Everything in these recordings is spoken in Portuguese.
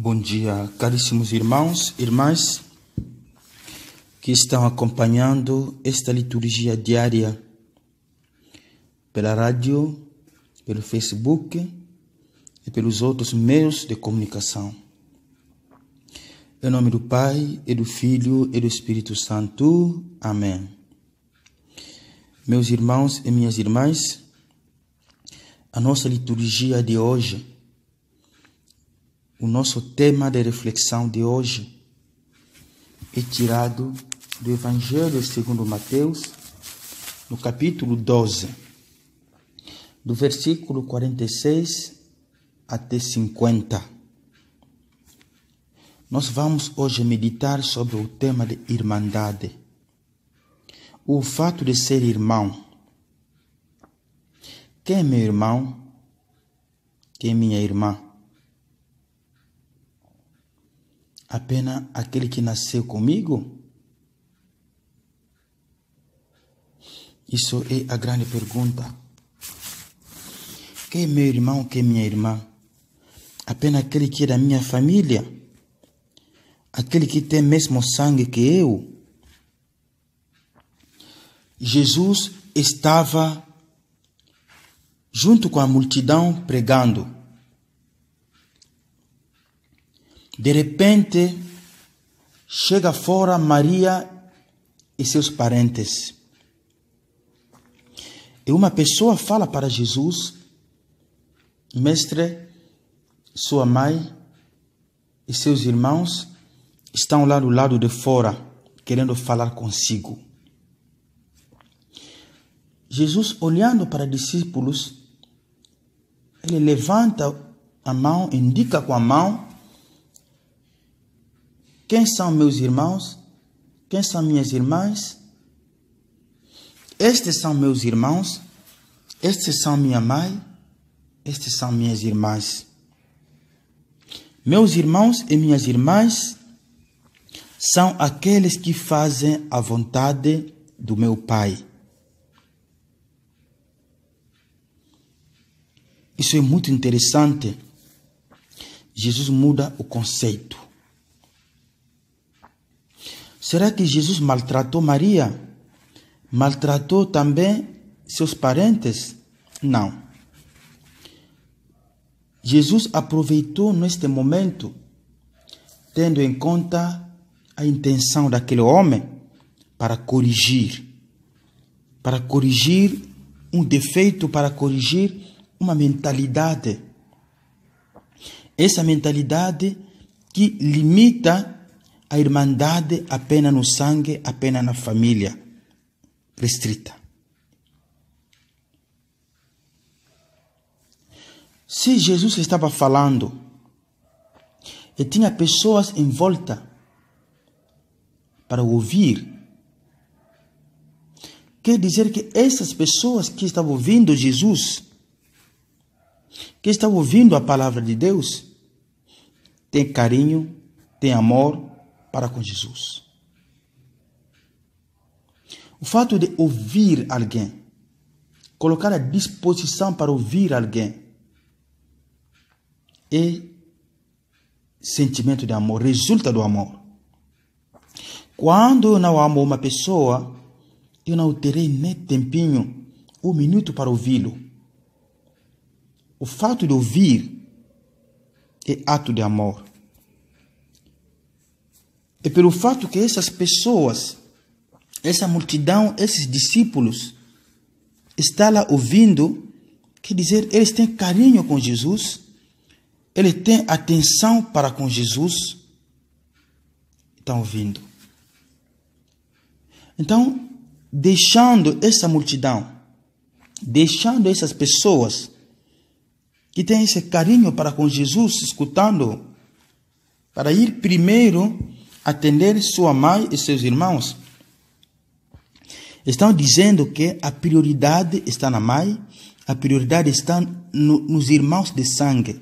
Bom dia, caríssimos irmãos, irmãs que estão acompanhando esta liturgia diária pela rádio, pelo Facebook e pelos outros meios de comunicação. Em nome do Pai, e do Filho e do Espírito Santo. Amém. Meus irmãos e minhas irmãs, a nossa liturgia de hoje o nosso tema de reflexão de hoje é tirado do Evangelho segundo Mateus, no capítulo 12, do versículo 46 até 50. Nós vamos hoje meditar sobre o tema de irmandade. O fato de ser irmão. Quem é meu irmão? Quem é minha irmã? apenas aquele que nasceu comigo? Isso é a grande pergunta. Quem é meu irmão, quem é minha irmã? Apenas aquele que é da minha família? Aquele que tem mesmo sangue que eu? Jesus estava junto com a multidão pregando. De repente, chega fora Maria e seus parentes. E uma pessoa fala para Jesus, Mestre, sua mãe e seus irmãos estão lá do lado de fora, querendo falar consigo. Jesus, olhando para discípulos, ele levanta a mão, indica com a mão quem são meus irmãos? Quem são minhas irmãs? Estes são meus irmãos, estes são minha mãe, estes são minhas irmãs. Meus irmãos e minhas irmãs são aqueles que fazem a vontade do meu Pai. Isso é muito interessante. Jesus muda o conceito. Será que Jesus maltratou Maria? Maltratou também seus parentes? Não. Jesus aproveitou neste momento, tendo em conta a intenção daquele homem para corrigir, para corrigir um defeito, para corrigir uma mentalidade. Essa mentalidade que limita a irmandade apenas no sangue, apenas na família restrita. Se Jesus estava falando e tinha pessoas em volta para ouvir, quer dizer que essas pessoas que estavam ouvindo Jesus, que estavam ouvindo a palavra de Deus, têm carinho, têm amor, para com Jesus. O fato de ouvir alguém, colocar a disposição para ouvir alguém, é sentimento de amor, resulta do amor. Quando eu não amo uma pessoa, eu não terei nem tempinho, um minuto para ouvi-lo. O fato de ouvir é ato de amor. E pelo fato que essas pessoas, essa multidão, esses discípulos, está lá ouvindo, quer dizer, eles têm carinho com Jesus, eles têm atenção para com Jesus, estão ouvindo. Então, deixando essa multidão, deixando essas pessoas que têm esse carinho para com Jesus, escutando, para ir primeiro atender sua mãe e seus irmãos. Estão dizendo que a prioridade está na mãe, a prioridade está no, nos irmãos de sangue.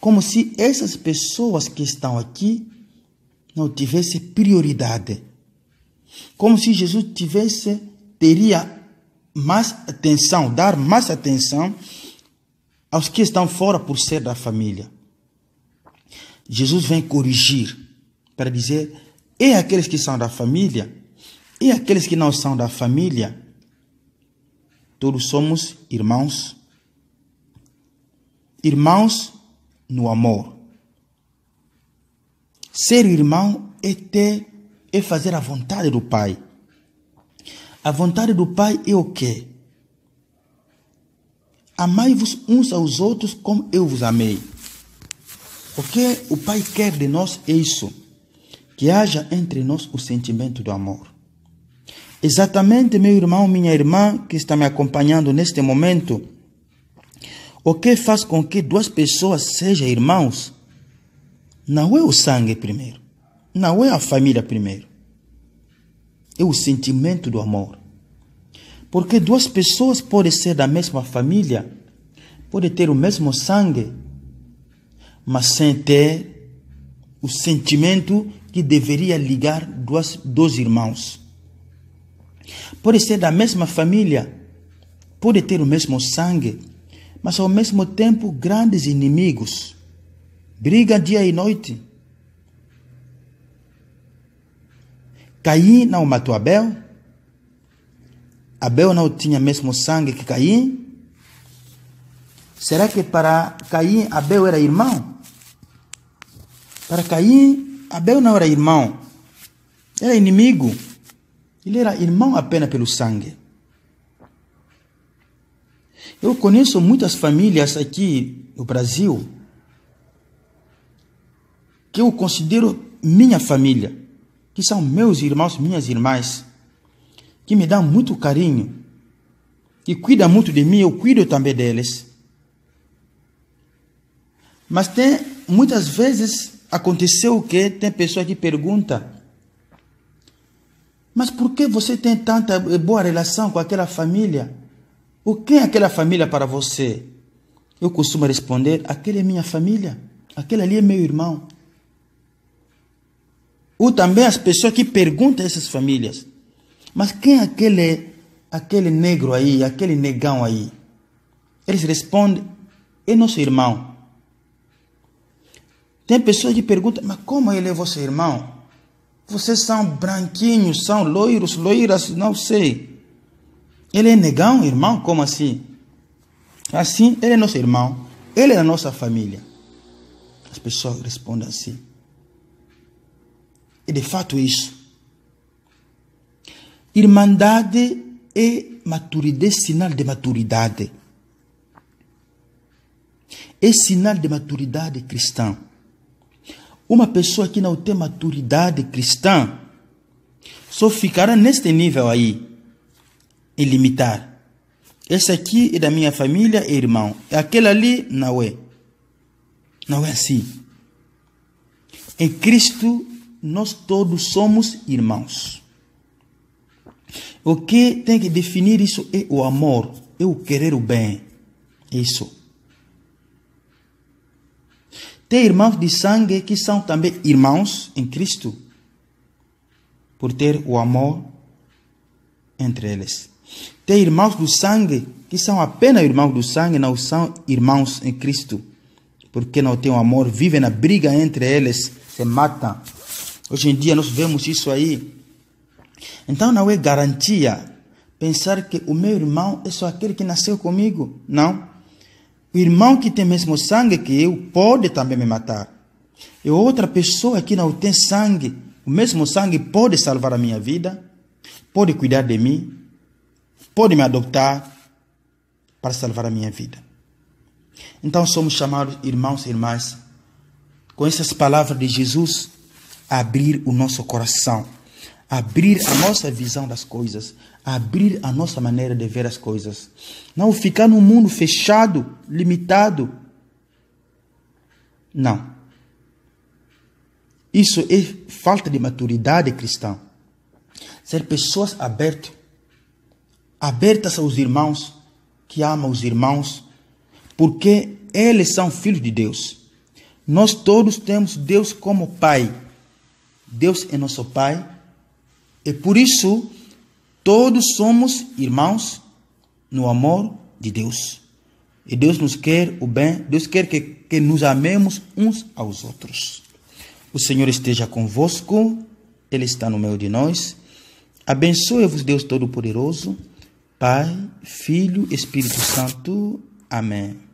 Como se essas pessoas que estão aqui não tivessem prioridade. Como se Jesus tivesse, teria mais atenção, dar mais atenção aos que estão fora por ser da família. Jesus vem corrigir para dizer: e aqueles que são da família, e aqueles que não são da família, todos somos irmãos. Irmãos no amor. Ser irmão é ter, é fazer a vontade do Pai. A vontade do Pai é o quê? Amai-vos uns aos outros como eu vos amei. O que o Pai quer de nós é isso que haja entre nós o sentimento do amor. Exatamente, meu irmão, minha irmã que está me acompanhando neste momento, o que faz com que duas pessoas sejam irmãos não é o sangue primeiro, não é a família primeiro, é o sentimento do amor. Porque duas pessoas podem ser da mesma família, podem ter o mesmo sangue, mas sem ter o sentimento que deveria ligar duas, dois irmãos. Pode ser da mesma família, pode ter o mesmo sangue, mas ao mesmo tempo grandes inimigos. Briga dia e noite. Caim não matou Abel. Abel não tinha mesmo sangue que Caim. Será que para Caim Abel era irmão? Para Caim Abel não era irmão, era inimigo. Ele era irmão apenas pelo sangue. Eu conheço muitas famílias aqui no Brasil que eu considero minha família, que são meus irmãos, minhas irmãs, que me dão muito carinho, que cuidam muito de mim, eu cuido também deles. Mas tem muitas vezes aconteceu o quê? Tem pessoas que perguntam, mas por que você tem tanta boa relação com aquela família? O que é aquela família para você? Eu costumo responder, aquela é minha família, aquele ali é meu irmão. Ou também as pessoas que perguntam a essas famílias, mas quem é aquele, aquele negro aí, aquele negão aí? Eles respondem, é nosso irmão. Tem pessoas que perguntam, mas como ele é você, irmão? Vocês são branquinhos, são loiros, loiras, não sei. Ele é negão, irmão? Como assim? Assim, ele é nosso irmão. Ele é da nossa família. As pessoas respondem assim. E de fato é isso. Irmandade é maturidade, é sinal de maturidade. É sinal de maturidade cristã. Uma pessoa que não tem maturidade cristã só ficará neste nível aí, e limitar. Esse aqui é da minha família e irmão. É aquele ali não é. Não é assim. Em Cristo, nós todos somos irmãos. O que tem que definir isso é o amor, é o querer o bem. Isso. Tem irmãos de sangue que são também irmãos em Cristo, por ter o amor entre eles. Tem irmãos do sangue que são apenas irmãos do sangue, não são irmãos em Cristo, porque não têm o amor, vivem na briga entre eles, se matam. Hoje em dia nós vemos isso aí. Então não é garantia pensar que o meu irmão é só aquele que nasceu comigo. Não. O irmão que tem mesmo sangue que eu pode também me matar. E outra pessoa que não tem sangue, o mesmo sangue pode salvar a minha vida, pode cuidar de mim, pode me adoptar para salvar a minha vida. Então somos chamados irmãos e irmãs, com essas palavras de Jesus, a abrir o nosso coração abrir a nossa visão das coisas, abrir a nossa maneira de ver as coisas. Não ficar num mundo fechado, limitado. Não. Isso é falta de maturidade cristã. Ser pessoas abertas, abertas aos irmãos, que amam os irmãos, porque eles são filhos de Deus. Nós todos temos Deus como Pai. Deus é nosso Pai e por isso, todos somos irmãos no amor de Deus. E Deus nos quer o bem, Deus quer que, que nos amemos uns aos outros. O Senhor esteja convosco, Ele está no meio de nós. Abençoe-vos, Deus Todo-Poderoso, Pai, Filho, Espírito Santo. Amém.